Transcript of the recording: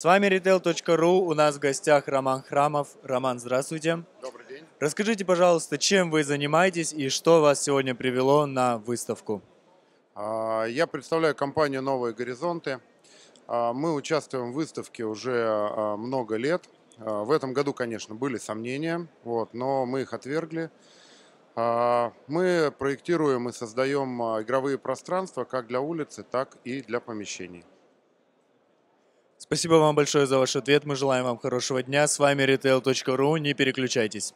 С вами retail.ru, у нас в гостях Роман Храмов. Роман, здравствуйте. Добрый день. Расскажите, пожалуйста, чем вы занимаетесь и что вас сегодня привело на выставку? А, я представляю компанию «Новые горизонты». А, мы участвуем в выставке уже а, много лет. В этом году, конечно, были сомнения, вот, но мы их отвергли. Мы проектируем и создаем игровые пространства как для улицы, так и для помещений. Спасибо вам большое за ваш ответ. Мы желаем вам хорошего дня. С вами retail.ru. Не переключайтесь.